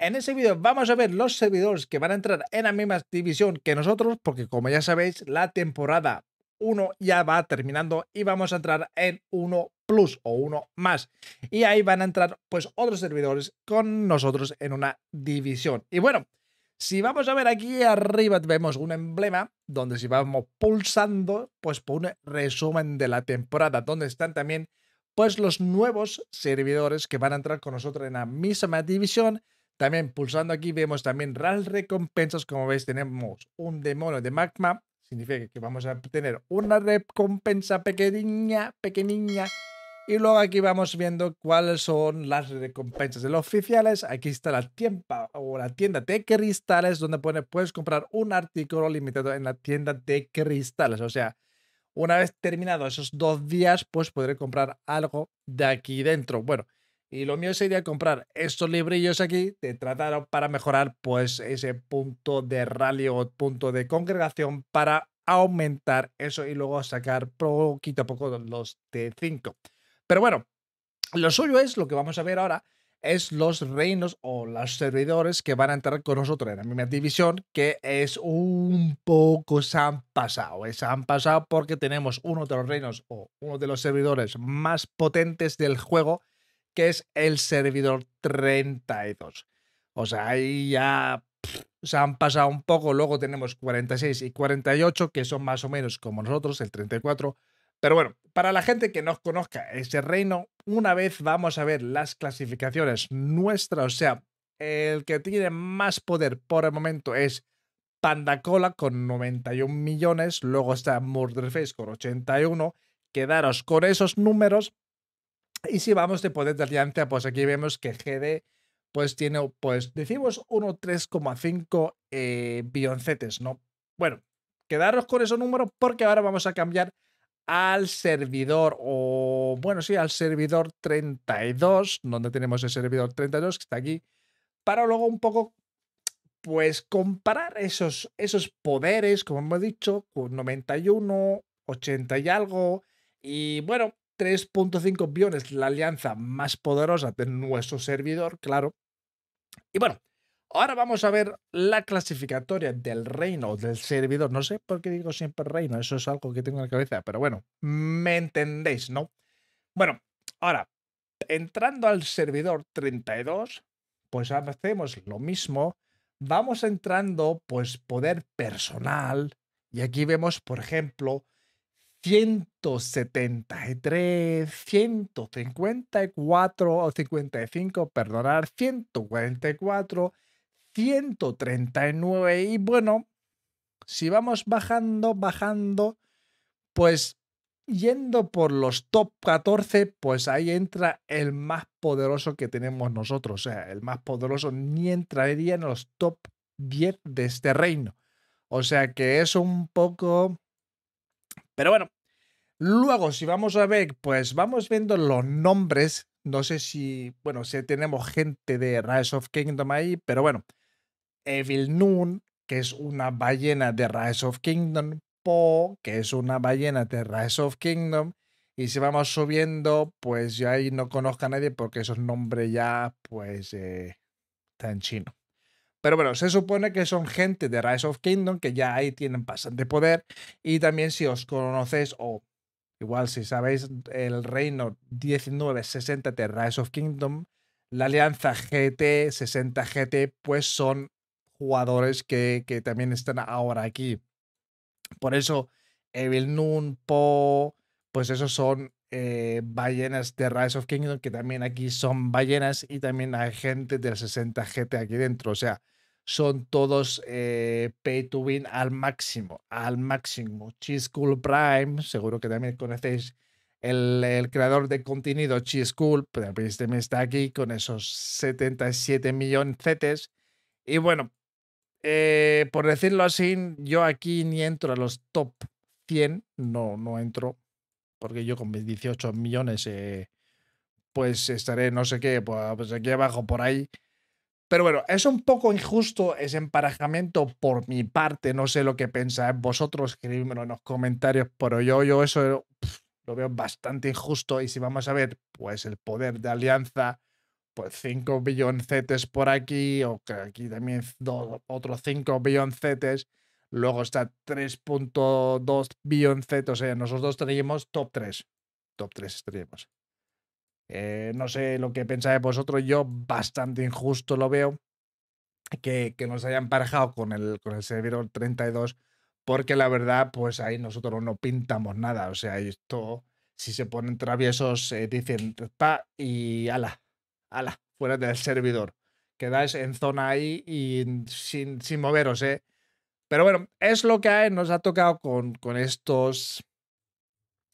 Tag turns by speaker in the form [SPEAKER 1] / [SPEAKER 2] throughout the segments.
[SPEAKER 1] En ese vídeo vamos a ver los servidores que van a entrar en la misma división que nosotros, porque como ya sabéis, la temporada 1 ya va terminando y vamos a entrar en 1 Plus o 1 más. Y ahí van a entrar pues otros servidores con nosotros en una división. Y bueno, si vamos a ver aquí arriba vemos un emblema donde si vamos pulsando pues pone resumen de la temporada, donde están también pues los nuevos servidores que van a entrar con nosotros en la misma división también pulsando aquí vemos también las recompensas. Como veis tenemos un demonio de magma. Significa que vamos a tener una recompensa pequeña, pequeñiña. Y luego aquí vamos viendo cuáles son las recompensas de los oficiales. Aquí está la tienda o la tienda de cristales donde puedes comprar un artículo limitado en la tienda de cristales. O sea, una vez terminado esos dos días, pues podré comprar algo de aquí dentro. Bueno, y lo mío sería comprar estos librillos aquí, de tratar para mejorar pues ese punto de rally o punto de congregación para aumentar eso y luego sacar poquito a poco los de 5. Pero bueno, lo suyo es lo que vamos a ver ahora es los reinos o los servidores que van a entrar con nosotros en la misma división, que es un poco se han pasado. Eh, se han pasado porque tenemos uno de los reinos o uno de los servidores más potentes del juego que es el servidor 32. O sea, ahí ya se han pasado un poco, luego tenemos 46 y 48, que son más o menos como nosotros, el 34. Pero bueno, para la gente que no conozca ese reino, una vez vamos a ver las clasificaciones nuestras, o sea, el que tiene más poder por el momento es Pandacola con 91 millones, luego está Murderface con 81. Quedaros con esos números y si vamos de poder de alianza, pues aquí vemos que GD pues tiene, pues decimos 1,3,5 eh, ¿no? Bueno, quedaros con ese número porque ahora vamos a cambiar al servidor o bueno, sí, al servidor 32, donde tenemos el servidor 32 que está aquí, para luego un poco pues comparar esos, esos poderes, como hemos dicho, con 91, 80 y algo, y bueno, 3.5 piones, la alianza más poderosa de nuestro servidor, claro. Y bueno, ahora vamos a ver la clasificatoria del reino, del servidor. No sé por qué digo siempre reino, eso es algo que tengo en la cabeza, pero bueno, me entendéis, ¿no? Bueno, ahora, entrando al servidor 32, pues hacemos lo mismo. Vamos entrando, pues, poder personal. Y aquí vemos, por ejemplo, 173, 154 o 55, perdonar, 144, 139 y bueno, si vamos bajando, bajando, pues yendo por los top 14, pues ahí entra el más poderoso que tenemos nosotros, o sea, el más poderoso ni entraría en los top 10 de este reino. O sea que es un poco pero bueno, luego si vamos a ver, pues vamos viendo los nombres. No sé si, bueno, si tenemos gente de Rise of Kingdom ahí, pero bueno. Evil Noon, que es una ballena de Rise of Kingdom. Po, que es una ballena de Rise of Kingdom. Y si vamos subiendo, pues yo ahí no conozco a nadie porque esos nombres ya, pues, eh, están en chino. Pero bueno, se supone que son gente de Rise of Kingdom que ya ahí tienen bastante poder. Y también si os conocéis o igual si sabéis el reino 1960 de Rise of Kingdom, la alianza GT, 60 GT, pues son jugadores que, que también están ahora aquí. Por eso Evil Nun, Po, pues esos son eh, ballenas de Rise of Kingdom, que también aquí son ballenas y también hay gente del 60 GT aquí dentro. O sea, son todos eh, pay to win al máximo, al máximo. Cheese school Prime, seguro que también conocéis el, creador de contenido Cheese school este me está aquí con esos 77 millones Y bueno, eh, por decirlo así, yo aquí ni entro a los top 100, no, no entro, porque yo con mis 18 millones, eh, pues estaré no sé qué, pues, pues aquí abajo por ahí pero bueno, es un poco injusto ese emparejamiento por mi parte. No sé lo que pensáis vosotros, escribidmelo en los comentarios, pero yo, yo eso lo veo bastante injusto. Y si vamos a ver, pues el poder de alianza, pues 5 billoncetes por aquí, o que aquí también otros 5 billoncetes. Luego está 3.2 billoncetes. O sea, nosotros tenemos top 3. Top 3 estaríamos. Eh, no sé lo que pensáis vosotros, yo bastante injusto lo veo que, nos hayan emparejado con el, con el servidor 32, porque la verdad, pues ahí nosotros no pintamos nada. O sea, esto, si se ponen traviesos, eh, dicen pa y ala, ala, fuera del servidor. Quedáis en zona ahí y sin, sin moveros, ¿eh? Pero bueno, es lo que hay, nos ha tocado con, con estos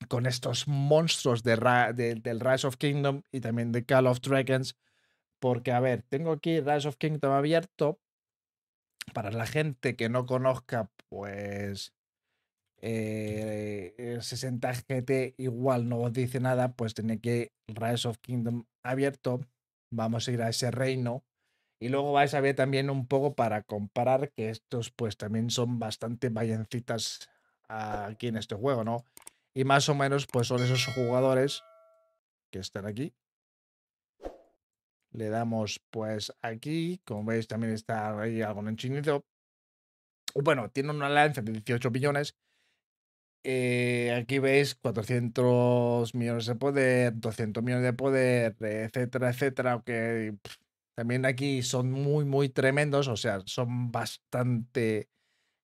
[SPEAKER 1] con estos monstruos de, del Rise of Kingdom y también de Call of Dragons. Porque, a ver, tengo aquí Rise of Kingdom abierto. Para la gente que no conozca, pues eh, el 60 GT igual no os dice nada, pues tiene que Rise of Kingdom abierto. Vamos a ir a ese reino. Y luego vais a ver también un poco para comparar que estos pues también son bastante vallencitas aquí en este juego, ¿no? Y más o menos, pues son esos jugadores que están aquí. Le damos, pues, aquí. Como veis, también está ahí algo en chinito. Bueno, tiene una lanza de 18 millones. Eh, aquí veis 400 millones de poder, 200 millones de poder, etcétera, etcétera. Que también aquí son muy, muy tremendos. O sea, son bastante.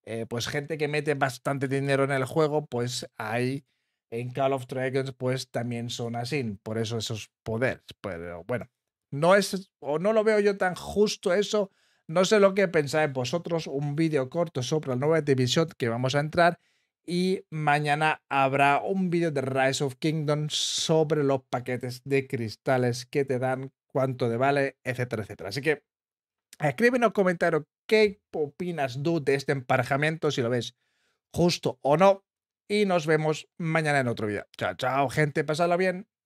[SPEAKER 1] Eh, pues gente que mete bastante dinero en el juego, pues hay en Call of Dragons pues también son así, por eso esos poderes. Pero bueno, no es, o no lo veo yo tan justo eso. No sé lo que pensáis vosotros. Un vídeo corto sobre la nueva división que vamos a entrar. Y mañana habrá un vídeo de Rise of Kingdom sobre los paquetes de cristales que te dan, cuánto te vale, etcétera, etcétera. Así que en los comentarios qué opinas tú de este emparejamiento, si lo ves justo o no y nos vemos mañana en otro video. Chao, chao, gente, pasadla bien.